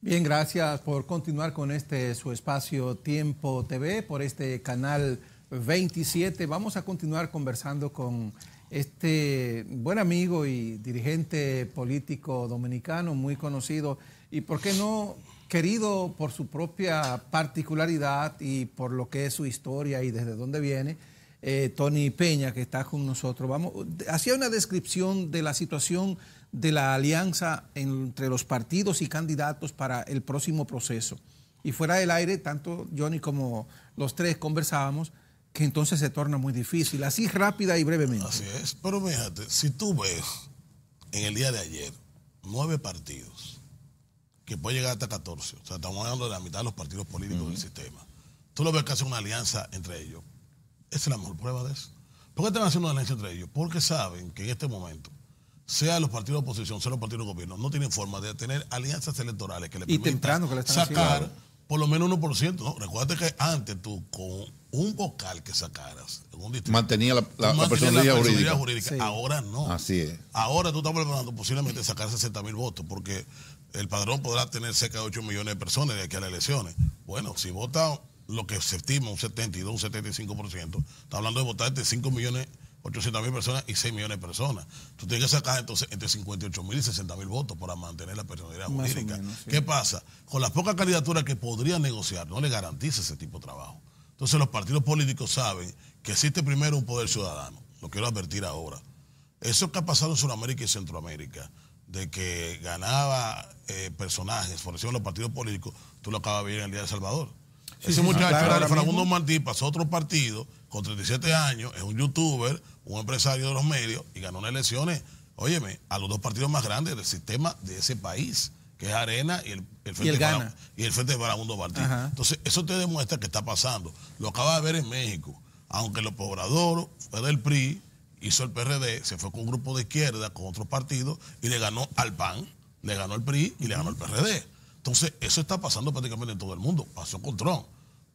Bien, gracias por continuar con este su espacio Tiempo TV, por este canal 27. Vamos a continuar conversando con este buen amigo y dirigente político dominicano, muy conocido y, ¿por qué no, querido por su propia particularidad y por lo que es su historia y desde dónde viene? Eh, Tony Peña, que está con nosotros. Vamos, hacía una descripción de la situación de la alianza entre los partidos y candidatos para el próximo proceso. Y fuera del aire, tanto Johnny como los tres conversábamos que entonces se torna muy difícil, así rápida y brevemente. Así es, pero fíjate, si tú ves en el día de ayer nueve partidos, que puede llegar hasta 14, o sea, estamos hablando de la mitad de los partidos políticos del sistema, tú lo ves que hace una alianza entre ellos, es la mejor prueba de eso. ¿Por qué están haciendo una alianza entre ellos? Porque saben que en este momento, sea los partidos de oposición, sea los partidos de gobierno, no tienen forma de tener alianzas electorales que le permitan que sacar por lo menos 1%. Recuerda que antes tú, con un vocal que sacaras mantenía la, la, personalidad jurídica. Ahora no. Así es. Ahora tú estás preparando posiblemente sacar 60 mil votos, porque el padrón podrá tener cerca de 8 millones de personas de aquí a las elecciones. Bueno, si vota lo que se estima un 72, un 75%, está hablando de votar entre 5 millones 800 mil personas y 6 millones de personas. Tú tienes que sacar entonces entre 58 mil y 60 mil votos para mantener la personalidad jurídica. ¿Qué pasa? Con las pocas candidaturas que podrían negociar, no le garantiza ese tipo de trabajo. Entonces los partidos políticos saben que existe primero un poder ciudadano. Lo quiero advertir ahora. Eso que ha pasado en Sudamérica y Centroamérica, de que ganaba eh, personajes, por ejemplo, los partidos políticos, tú lo acabas de ver en el día de Salvador ese muchacho el Fragundo Martí, pasó otro partido con 37 años, es un youtuber, un empresario de los medios y ganó unas elecciones, óyeme, a los dos partidos más grandes del sistema de ese país, que es Arena y el, y el Gana. Frente de Barabundo Martí. Entonces, eso te demuestra que está pasando. Lo acaba de ver en México. Aunque los pobladores fue del PRI, hizo el PRD, se fue con un grupo de izquierda, con otro partido y le ganó al PAN, le ganó el PRI y le ganó el PRD. Entonces, eso está pasando prácticamente en todo el mundo. Pasó con Trump.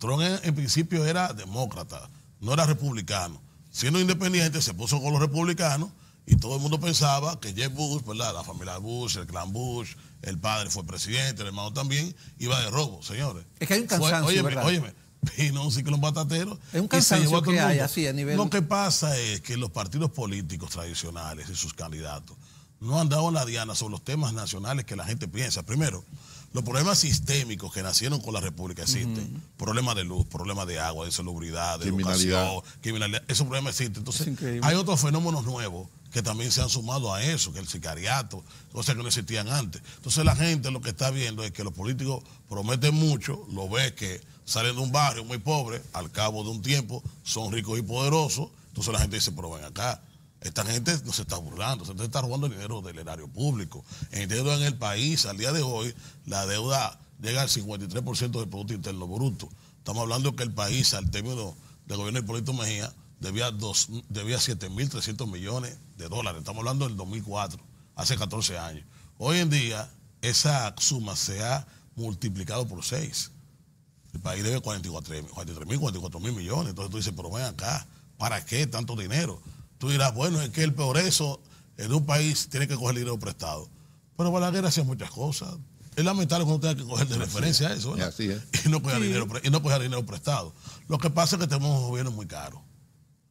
Trump en, principio era demócrata, no era republicano. Siendo independiente, se puso con los republicanos y todo el mundo pensaba que Jeff Bush, ¿verdad? la familia Bush, el clan Bush, el padre fue presidente, el hermano también, iba de robo, señores. Es que hay un cansancio, fue, óyeme, vino un ciclón batatero. Es un cansancio que Hay así a nivel... Lo que pasa es que los partidos políticos tradicionales y sus candidatos no han dado la diana sobre los temas nacionales que la gente piensa. Primero, los problemas sistémicos que nacieron con la República existen. Problemas de luz, problemas de agua, de salubridad, de criminalidad. Educación, criminalidad. Esos problemas existen. Entonces, hay otros fenómenos nuevos que también se han sumado a eso, que el sicariato, cosas que no existían antes. Entonces, la gente lo que está viendo es que los políticos prometen mucho, lo ve que salen de un barrio muy pobre, al cabo de un tiempo son ricos y poderosos. Entonces, la gente dice, pero ven acá esta gente no se está burlando, se está robando dinero del erario público. En este en el país, al día de hoy, la deuda llega al 53% del Producto Interno Bruto. Estamos hablando que el país, al término del gobierno de Hipólito Mejía, debía, debía 7.300 millones de dólares. Estamos hablando del 2004, hace 14 años. Hoy en día, esa suma se ha multiplicado por 6. El país debe 43.000... 44.000 millones. Entonces tú dices, pero ven acá, ¿para qué tanto dinero? Tú dirás, bueno, es que el progreso en un país tiene que coger dinero prestado. Pero Balaguer hacía muchas cosas. Es lamentable que uno tenga que coger de referencia eso. Y no coger dinero, prestado. Lo que pasa es que tenemos un gobierno muy caro.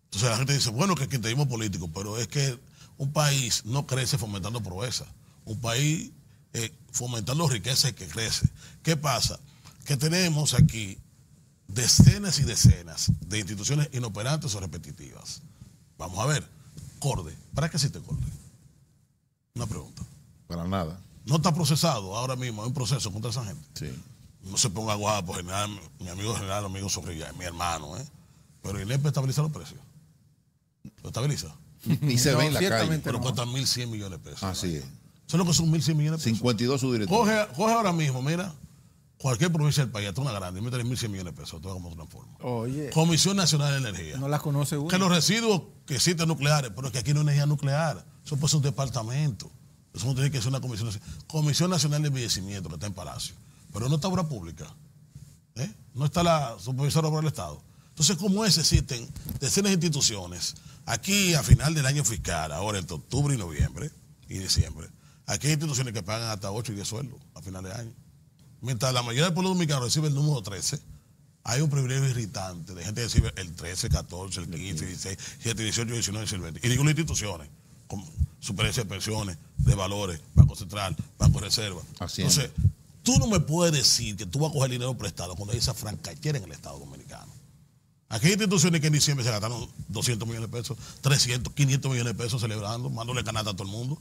Entonces la gente dice, bueno, que tenemos político, pero es que un país no crece fomentando pobreza. Un país eh, fomentando riqueza y que crece. ¿Qué pasa? Que tenemos aquí decenas y decenas de instituciones inoperantes o repetitivas. Vamos a ver, corde. ¿Para qué existe corde? Una pregunta. Para nada. No está procesado ahora mismo, hay un proceso contra esa gente. Sí. No se ponga guapo, general, mi amigo general, amigo Zorrilla, es mi hermano, ¿eh? Pero el EPE estabiliza los precios. Lo estabiliza. y se ve en la calle. Pero cuesta 1.100 millones de pesos. Así es. Son lo que son 1.100 millones de pesos? 52 su Coge, coge ahora mismo, mira, Cualquier provincia del país, hasta una grande, mete 1.100 millones de pesos, todo como forma. Oye. Comisión Nacional de Energía. No las conoce uno. Que los residuos que existen nucleares, pero que aquí no hay energía nuclear. Eso puede ser un departamento. Eso no tiene que ser una comisión. Comisión Nacional de Envejecimiento, que está en Palacio. Pero no está obra pública. ¿eh? No está la supervisora obra del Estado. Entonces, ¿cómo es, existen decenas de instituciones. Aquí, a final del año fiscal, ahora entre octubre y noviembre y diciembre, aquí hay instituciones que pagan hasta 8 y 10 sueldos a final de año mientras la mayoría del pueblo dominicano recibe el número 13, hay un privilegio irritante de gente que recibe el 13, 14, el 15, 16, 17, 18, 19, 20. Y digo las instituciones, como superencia de pensiones, de valores, Banco Central, Banco Reserva. Entonces, tú no me puedes decir que tú vas a coger dinero prestado cuando hay esa francachera en el Estado dominicano. Aquí hay instituciones que en diciembre se gastaron 200 millones de pesos, 300, 500 millones de pesos celebrando, mandándole canasta a todo el mundo.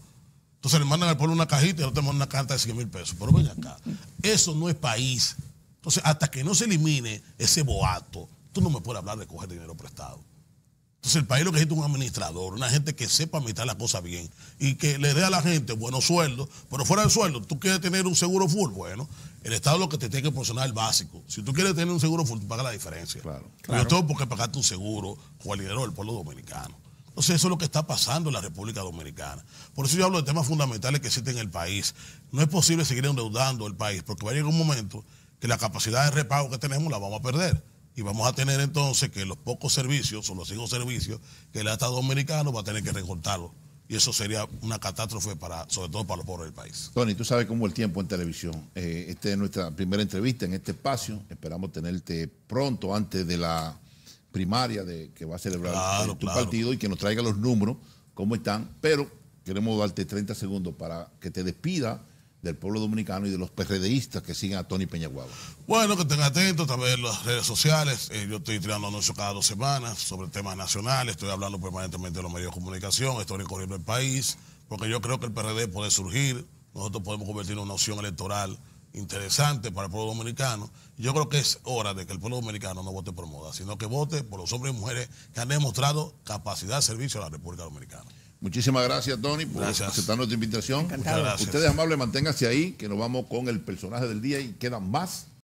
Entonces le mandan al pueblo una cajita y no te mandan una carta de 100 mil pesos. Pero ven acá. Eso no es país. Entonces, hasta que no se elimine ese boato, tú no me puedes hablar de coger dinero prestado. Entonces, el país lo que necesita es un administrador, una gente que sepa mitad las cosas bien y que le dé a la gente buenos sueldos, pero fuera del sueldo, tú quieres tener un seguro full, bueno, el Estado lo que te tiene que proporcionar el básico. Si tú quieres tener un seguro full, tú pagas la diferencia. Claro. claro. Yo tengo por pagar tu seguro con el dinero del pueblo dominicano. Entonces eso es lo que está pasando en la República Dominicana. Por eso yo hablo de temas fundamentales que existen en el país. No es posible seguir endeudando el país porque va a llegar un momento que la capacidad de repago que tenemos la vamos a perder. Y vamos a tener entonces que los pocos servicios o los cinco servicios que el Estado dominicano va a tener que recortarlo. Y eso sería una catástrofe para, sobre todo para los pobres del país. Tony, tú sabes cómo el tiempo en televisión. Eh, esta es nuestra primera entrevista en este espacio. Esperamos tenerte pronto antes de la primaria de, que va a celebrar eh, tu partido y que nos traiga los números, cómo están, pero queremos darte 30 segundos para que te despida del pueblo dominicano y de los PRDistas que siguen a Tony Peñaguaba. Bueno, que estén atentos también las redes sociales. Eh, yo estoy tirando anuncios cada dos semanas sobre temas nacionales. Estoy hablando permanentemente de los medios de comunicación. Estoy recorriendo el país porque yo creo que el PRD puede surgir. Nosotros podemos convertirnos en una opción electoral interesante para el pueblo dominicano. Yo creo que es hora de que el pueblo dominicano no vote por moda, sino que vote por los hombres y mujeres que han demostrado capacidad de servicio a la República Dominicana. Muchísimas gracias, Tony, por aceptar nuestra invitación. Muchas gracias. Ustedes, amables, manténganse ahí, que nos vamos con el personaje del día y quedan más